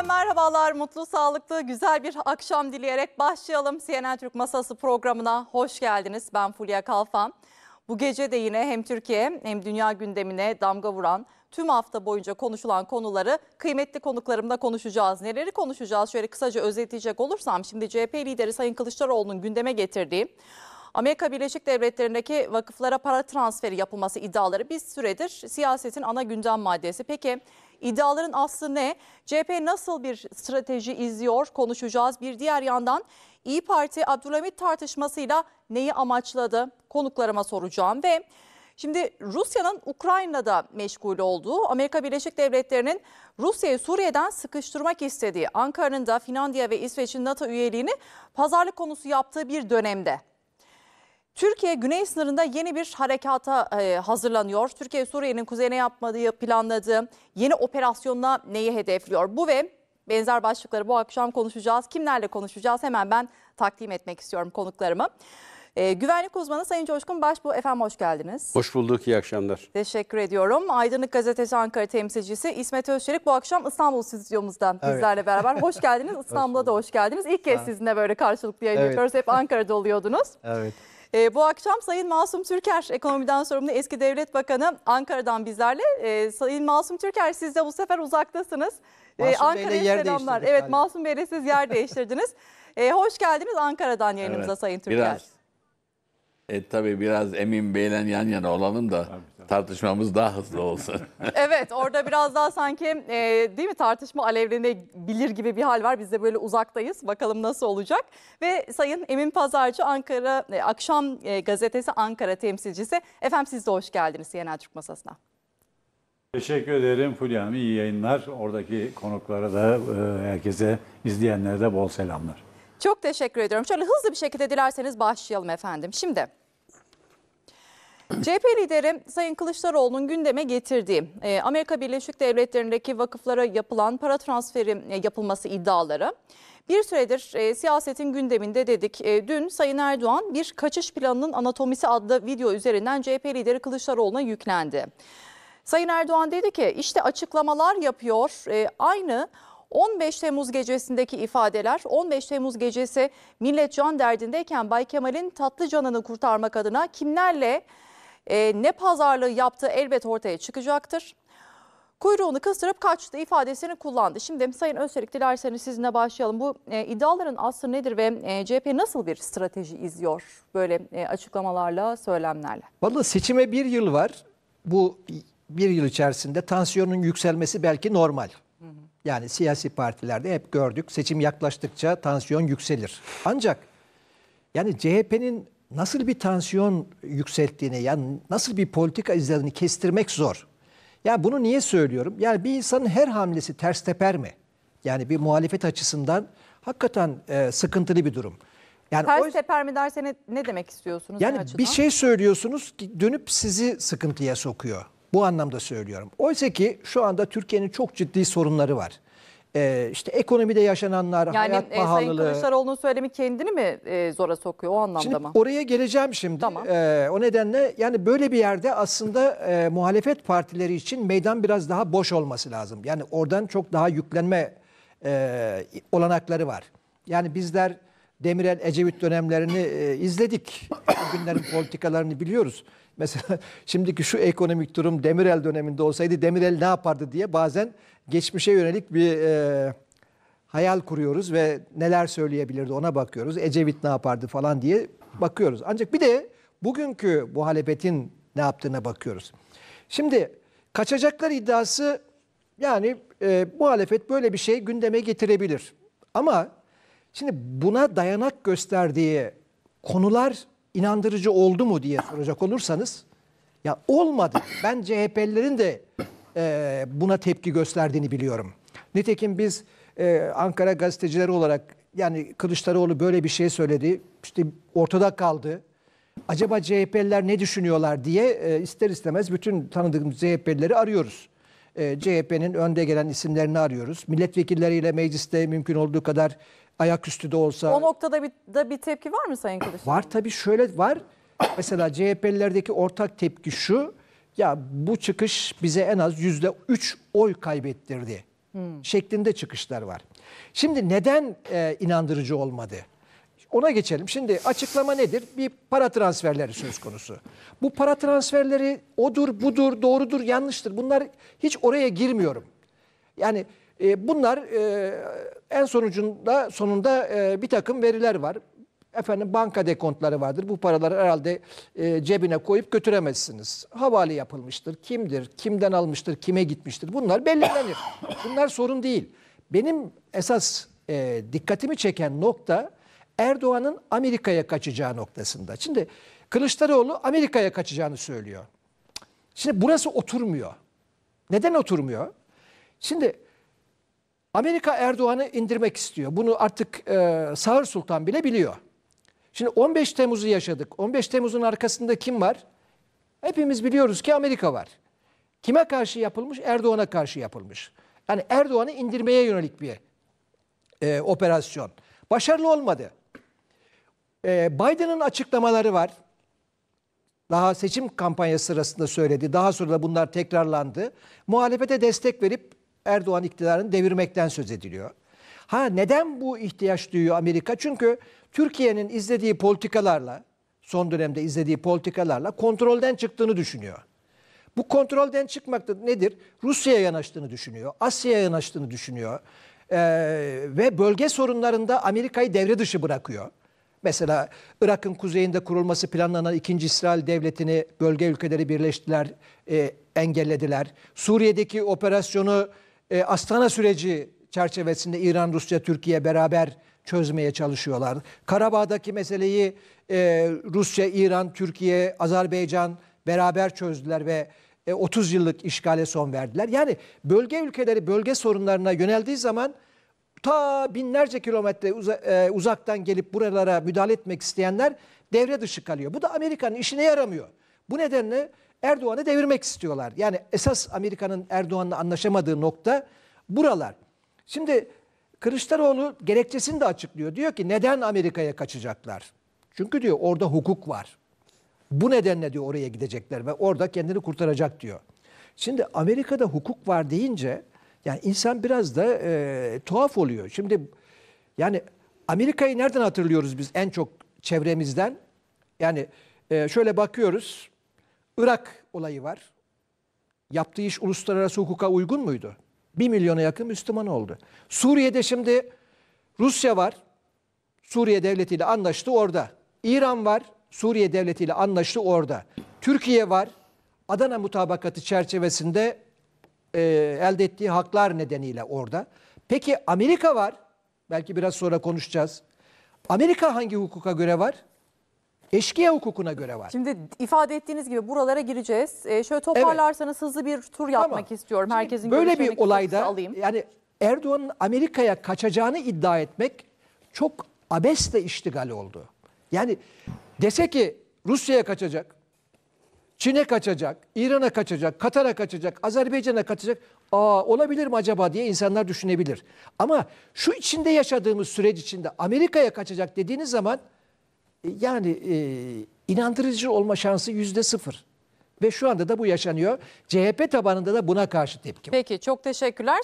Yeniden merhabalar, mutlu, sağlıklı, güzel bir akşam dileyerek başlayalım. CNN Türk Masası programına hoş geldiniz. Ben Fulya Kalfan. Bu gece de yine hem Türkiye hem dünya gündemine damga vuran tüm hafta boyunca konuşulan konuları kıymetli konuklarımla konuşacağız. Neleri konuşacağız? Şöyle kısaca özetleyecek olursam şimdi CHP lideri Sayın Kılıçdaroğlu'nun gündeme getirdiği Amerika Birleşik Devletleri'ndeki vakıflara para transferi yapılması iddiaları bir süredir siyasetin ana gündem maddesi. Peki İddiaların aslı ne? CHP nasıl bir strateji izliyor konuşacağız. Bir diğer yandan İyi Parti Abdülhamit tartışmasıyla neyi amaçladı? Konuklarıma soracağım ve Şimdi Rusya'nın Ukrayna'da meşgul olduğu, Amerika Birleşik Devletleri'nin Rusya'yı Suriye'den sıkıştırmak istediği, Ankara'nın da Finlandiya ve İsveç'in NATO üyeliğini pazarlık konusu yaptığı bir dönemde Türkiye güney sınırında yeni bir harekata e, hazırlanıyor. Türkiye Suriye'nin kuzeyine yapmadığı, planladığı yeni operasyonla neyi hedefliyor? Bu ve benzer başlıkları bu akşam konuşacağız. Kimlerle konuşacağız? Hemen ben takdim etmek istiyorum konuklarımı. E, güvenlik uzmanı Sayın Coşkun Başbu efendim hoş geldiniz. Hoş bulduk, iyi akşamlar. Teşekkür ediyorum. Aydınlık Gazetesi Ankara temsilcisi İsmet Özçelik bu akşam İstanbul stüdyomuzda evet. bizlerle beraber. Hoş geldiniz, İstanbul'a da hoş geldiniz. İlk kez sizinle böyle karşılıklı yayın evet. yapıyoruz. Hep Ankara'da oluyordunuz. evet. E, bu akşam Sayın Masum Türker, ekonomiden sorumlu eski devlet bakanı Ankara'dan bizlerle. E, Sayın Masum Türker siz de bu sefer uzaktasınız. E, Ankara'ya selamlar. Evet galiba. Masum Bey'le siz yer değiştirdiniz. E, hoş geldiniz Ankara'dan yayınımıza evet, Sayın Türker. Biraz, e, tabii biraz Emin Bey'le yan yana olalım da. Tabii tartışmamız daha hızlı olsun. evet orada biraz daha sanki e, değil mi tartışma alevlenebilir gibi bir hal var. Biz de böyle uzaktayız. Bakalım nasıl olacak. Ve Sayın Emin Pazarcı Ankara e, Akşam e, Gazetesi Ankara temsilcisi. Efendim siz de hoş geldiniz CNN Türk Masası'na. Teşekkür ederim Fulya Hanım. İyi yayınlar. Oradaki konuklara da e, herkese, izleyenlere de bol selamlar. Çok teşekkür ediyorum. Şöyle hızlı bir şekilde dilerseniz başlayalım efendim. Şimdi CHP lideri Sayın Kılıçdaroğlu'nun gündeme getirdiği e, Amerika Birleşik Devletleri'ndeki vakıflara yapılan para transferi e, yapılması iddiaları bir süredir e, siyasetin gündeminde dedik. E, dün Sayın Erdoğan bir kaçış planının anatomisi adlı video üzerinden CHP lideri Kılıçdaroğlu'na yüklendi. Sayın Erdoğan dedi ki işte açıklamalar yapıyor e, aynı 15 Temmuz gecesindeki ifadeler 15 Temmuz gecesi millet can derdindeyken Bay Kemal'in tatlı canını kurtarmak adına kimlerle e, ne pazarlığı yaptığı elbet ortaya çıkacaktır. Kuyruğunu kıstırıp kaçtı ifadesini kullandı. Şimdi Sayın Öztelik dilerseniz sizinle başlayalım. Bu e, iddiaların aslı nedir ve e, CHP nasıl bir strateji izliyor böyle e, açıklamalarla, söylemlerle? Valla seçime bir yıl var. Bu bir yıl içerisinde tansiyonun yükselmesi belki normal. Yani siyasi partilerde hep gördük seçim yaklaştıkça tansiyon yükselir. Ancak yani CHP'nin nasıl bir tansiyon yükselttiğini yani nasıl bir politika izlediğini kestirmek zor. Ya bunu niye söylüyorum? Yani bir insanın her hamlesi ters teper mi? Yani bir muhalefet açısından hakikaten e, sıkıntılı bir durum. Yani ters o, teper mi dersen ne demek istiyorsunuz? Yani bir şey söylüyorsunuz ki dönüp sizi sıkıntıya sokuyor. Bu anlamda söylüyorum. Oysa ki şu anda Türkiye'nin çok ciddi sorunları var e, işte ekonomide yaşananlar, yani, hayat e, pahalılığı. Yani Sayın Kılıçdaroğlu'nun söylemi kendini mi e, zora sokuyor o anlamda şimdi mı? Oraya geleceğim şimdi. Tamam. E, o nedenle yani böyle bir yerde aslında e, muhalefet partileri için meydan biraz daha boş olması lazım. Yani oradan çok daha yüklenme e, olanakları var. Yani bizler Demirel Ecevit dönemlerini e, izledik. O günlerin politikalarını biliyoruz. Mesela şimdiki şu ekonomik durum Demirel döneminde olsaydı Demirel ne yapardı diye bazen geçmişe yönelik bir e, hayal kuruyoruz ve neler söyleyebilirdi ona bakıyoruz. Ecevit ne yapardı falan diye bakıyoruz. Ancak bir de bugünkü muhalefetin ne yaptığına bakıyoruz. Şimdi kaçacaklar iddiası yani e, muhalefet böyle bir şey gündeme getirebilir. Ama Şimdi buna dayanak gösterdiği konular inandırıcı oldu mu diye soracak olursanız ya olmadı. Ben CHP'lilerin de e, buna tepki gösterdiğini biliyorum. Nitekim biz e, Ankara gazetecileri olarak yani Kılıçdaroğlu böyle bir şey söyledi. İşte ortada kaldı. Acaba CHP'liler ne düşünüyorlar diye e, ister istemez bütün tanıdığımız CHP'lileri arıyoruz. E, CHP'nin önde gelen isimlerini arıyoruz. Milletvekilleriyle mecliste mümkün olduğu kadar ayaküstü de olsa. O noktada bir, da bir tepki var mı Sayın Kılıçdaroğlu? Var tabii şöyle var. Mesela CHP'lilerdeki ortak tepki şu. Ya bu çıkış bize en az yüzde üç oy kaybettirdi. Hmm. Şeklinde çıkışlar var. Şimdi neden e, inandırıcı olmadı? Ona geçelim. Şimdi açıklama nedir? Bir para transferleri söz konusu. Bu para transferleri odur, budur, doğrudur, yanlıştır. Bunlar hiç oraya girmiyorum. Yani e, bunlar e, en sonucunda sonunda e, bir takım veriler var. Efendim banka dekontları vardır. Bu paraları herhalde cebine koyup götüremezsiniz. Havale yapılmıştır. Kimdir? Kimden almıştır? Kime gitmiştir? Bunlar belirlenir. Bunlar sorun değil. Benim esas dikkatimi çeken nokta Erdoğan'ın Amerika'ya kaçacağı noktasında. Şimdi Kılıçdaroğlu Amerika'ya kaçacağını söylüyor. Şimdi burası oturmuyor. Neden oturmuyor? Şimdi Amerika Erdoğan'ı indirmek istiyor. Bunu artık e, Sağır Sultan bile biliyor. Şimdi 15 Temmuz'u yaşadık. 15 Temmuz'un arkasında kim var? Hepimiz biliyoruz ki Amerika var. Kime karşı yapılmış? Erdoğan'a karşı yapılmış. Yani Erdoğan'ı indirmeye yönelik bir e, operasyon. Başarılı olmadı. E, Biden'ın açıklamaları var. Daha seçim kampanyası sırasında söyledi. Daha sonra da bunlar tekrarlandı. Muhalefete destek verip Erdoğan iktidarını devirmekten söz ediliyor. Ha neden bu ihtiyaç duyuyor Amerika? Çünkü Türkiye'nin izlediği politikalarla, son dönemde izlediği politikalarla kontrolden çıktığını düşünüyor. Bu kontrolden çıkmak da nedir? Rusya'ya yanaştığını düşünüyor, Asya'ya yanaştığını düşünüyor ee, ve bölge sorunlarında Amerika'yı devre dışı bırakıyor. Mesela Irak'ın kuzeyinde kurulması planlanan 2. İsrail Devleti'ni bölge ülkeleri birleştiler, e, engellediler. Suriye'deki operasyonu e, Astana süreci çerçevesinde İran, Rusya, Türkiye beraber çözmeye çalışıyorlar. Karabağ'daki meseleyi e, Rusya, İran, Türkiye, Azerbaycan beraber çözdüler ve 30 e, yıllık işgale son verdiler. Yani bölge ülkeleri bölge sorunlarına yöneldiği zaman ta binlerce kilometre uza, uzaktan gelip buralara müdahale etmek isteyenler devre dışı kalıyor. Bu da Amerika'nın işine yaramıyor. Bu nedenle Erdoğan'ı devirmek istiyorlar. Yani esas Amerika'nın Erdoğan'la anlaşamadığı nokta buralar. Şimdi Kılıçdaroğlu gerekçesini de açıklıyor. Diyor ki neden Amerika'ya kaçacaklar? Çünkü diyor orada hukuk var. Bu nedenle diyor oraya gidecekler ve orada kendini kurtaracak diyor. Şimdi Amerika'da hukuk var deyince yani insan biraz da e, tuhaf oluyor. Şimdi yani Amerika'yı nereden hatırlıyoruz biz en çok çevremizden? Yani e, şöyle bakıyoruz Irak olayı var. Yaptığı iş uluslararası hukuka uygun muydu? Bir milyona yakın Müslüman oldu. Suriye'de şimdi Rusya var. Suriye devletiyle anlaştı orada. İran var. Suriye devletiyle anlaştı orada. Türkiye var. Adana mutabakatı çerçevesinde e, elde ettiği haklar nedeniyle orada. Peki Amerika var. Belki biraz sonra konuşacağız. Amerika hangi hukuka göre var? Eşkıya hukukuna göre var. Şimdi ifade ettiğiniz gibi buralara gireceğiz. Ee, şöyle toparlarsanız evet. hızlı bir tur yapmak tamam. istiyorum. Herkesin Şimdi böyle bir olayda alayım. yani Erdoğan'ın Amerika'ya kaçacağını iddia etmek çok abesle iştigal oldu. Yani dese ki Rusya'ya kaçacak, Çin'e kaçacak, İran'a kaçacak, Katar'a kaçacak, Azerbaycan'a kaçacak. Aa olabilir mi acaba diye insanlar düşünebilir. Ama şu içinde yaşadığımız süreç içinde Amerika'ya kaçacak dediğiniz zaman yani e, inandırıcı olma şansı yüzde sıfır. Ve şu anda da bu yaşanıyor. CHP tabanında da buna karşı tepki var. Peki çok teşekkürler.